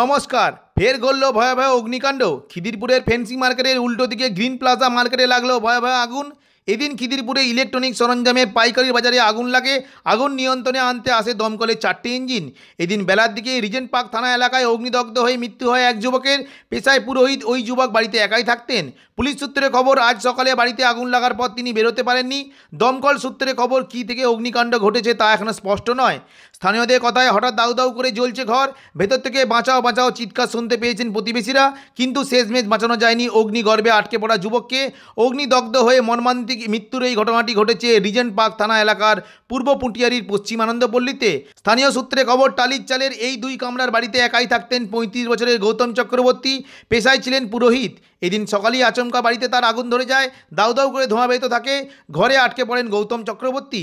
নমস্কার ফের গড়ল ভয়াবহ অগ্নিকাণ্ড খিদিরপুরের ফেন্সিং মার্কেটের উল্টো দিকে গ্রিন প্লাজা মার্কেটে লাগলো ভয়াবহ আগুন এদিন খিদিরপুরে ইলেকট্রনিক সরঞ্জামে পাইকারি বাজারে আগুন লাগে আগুন নিয়ন্ত্রণে আনতে আসে দমকলের চারটি ইঞ্জিন এদিন বেলার দিকে রিজেন্ট পার্ক থানা এলাকায় অগ্নিদগ্ধ হয়ে মৃত্যু হয় এক যুবকের পেশায় পুরোহিত ওই যুবক বাড়িতে একাই থাকতেন পুলিশ সূত্রে খবর আজ সকালে বাড়িতে আগুন লাগার পর তিনি বেরোতে পারেননি দমকল সূত্রে খবর কি থেকে অগ্নিকাণ্ড ঘটেছে তা এখনও স্পষ্ট নয় স্থানীয়দের কথায় হঠাৎ দাউ দাউ করে জ্বলছে ঘর ভেতর থেকে বাঁচাও বাঁচাও চিৎকার শুনতে পেয়েছেন প্রতিবেশীরা কিন্তু শেষমেশ বাঁচানো যায়নি অগ্নিগর্ভে আটকে পড়া যুবককে অগ্নিদগ্ধ হয়ে মর্মান্তিক ব্যক্তি মৃত্যুর এই ঘটনাটি ঘটেছে রিজেন্ট পার্ক থানা এলাকার পূর্ব পুটিয়ারির পশ্চিমানন্দপল্লীতে স্থানীয় সূত্রে খবর টালির চালের এই দুই কামরার বাড়িতে একাই থাকতেন পঁয়ত্রিশ বছরের গৌতম চক্রবর্তী পেশায় ছিলেন পুরোহিত এদিন সকালেই আচমকা বাড়িতে তার আগুন ধরে যায় দাউ দাউ করে ধোঁয়া বেত থাকে ঘরে আটকে পড়েন গৌতম চক্রবর্তী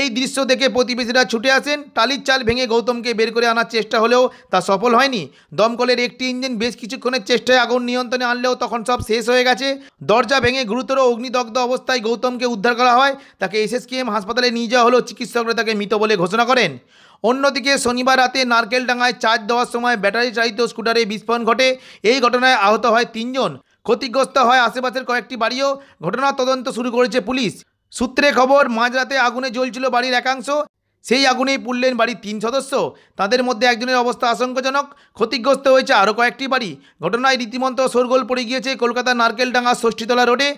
এই দৃশ্য দেখে প্রতিবেশীরা ছুটে আসেন টালির চাল ভেঙে গৌতমকে বের করে আনার চেষ্টা হলেও তা সফল হয়নি দমকলের একটি ইঞ্জিন বেশ কিছুক্ষণের চেষ্টায় আগুন নিয়ন্ত্রণে আনলেও তখন সব শেষ হয়ে গেছে দরজা ভেঙে গুরুতর অগ্নিদগ্ধ অবস্থায় গৌতমকে উদ্ধার করা হয় তাকে এসএসকেএম হাসপাতালে নিয়ে যাওয়া হলেও চিকিৎসকরা তাকে মৃত বলে ঘোষণা করেন অন্যদিকে শনিবার রাতে নারকেলডাঙ্গায় চার্জ দেওয়ার সময় ব্যাটারি চালিত স্কুটারে বিস্ফোরণ ঘটে এই ঘটনায় আহত হয় তিনজন ক্ষতিগ্রস্ত হয় আশেপাশের কয়েকটি বাড়িও ঘটনা তদন্ত শুরু করেছে পুলিশ সূত্রে খবর মাঝরাতে আগুনে জ্বলছিল বাড়ির একাংশ সেই আগুনেই পুড়লেন বাড়ির তিন সদস্য তাদের মধ্যে একজনের অবস্থা আশঙ্কাজনক ক্ষতিগ্রস্ত হয়েছে আরও কয়েকটি বাড়ি ঘটনায় রীতিমন্ত শোরগোল পড়ে গিয়েছে কলকাতার নারকেলডাঙ্গা ষষ্ঠীতলা রোডে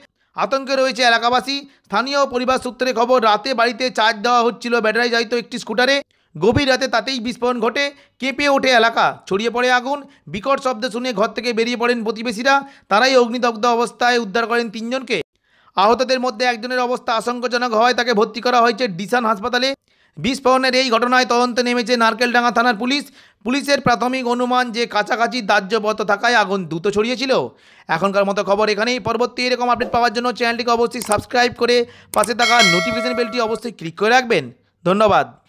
আতঙ্কে রয়েছে এলাকাবাসী স্থানীয় পরিবার সূত্রে খবর রাতে বাড়িতে চার্জ দেওয়া হচ্ছিল ব্যাটারি চালিত একটি স্কুটারে গভীর রাতে তাতেই বিস্ফোরণ ঘটে কেঁপে ওঠে এলাকা ছড়িয়ে পড়ে আগুন বিকট শব্দ শুনে ঘর থেকে বেরিয়ে পড়েন প্রতিবেশীরা তারাই অগ্নিদগ্ধ অবস্থায় উদ্ধার করেন তিনজনকে আহতদের মধ্যে একজনের অবস্থা আশঙ্কাজনক হওয়ায় তাকে ভর্তি করা হয়েছে ডিসান হাসপাতালে বিস্ফোরণের এই ঘটনায় তদন্তে নেমেছে নারকেলডাঙ্গা থানার পুলিশ পুলিশের প্রাথমিক অনুমান যে কাছাকাছি দাহ্যবত থাকায় আগুন দ্রুত ছড়িয়েছিল এখনকার মতো খবর এখানেই পরবর্তী এরকম আপডেট পাওয়ার জন্য চ্যানেলটিকে অবশ্যই সাবস্ক্রাইব করে পাশে থাকা নোটিফিকেশন বেলটি অবশ্যই ক্লিক করে রাখবেন ধন্যবাদ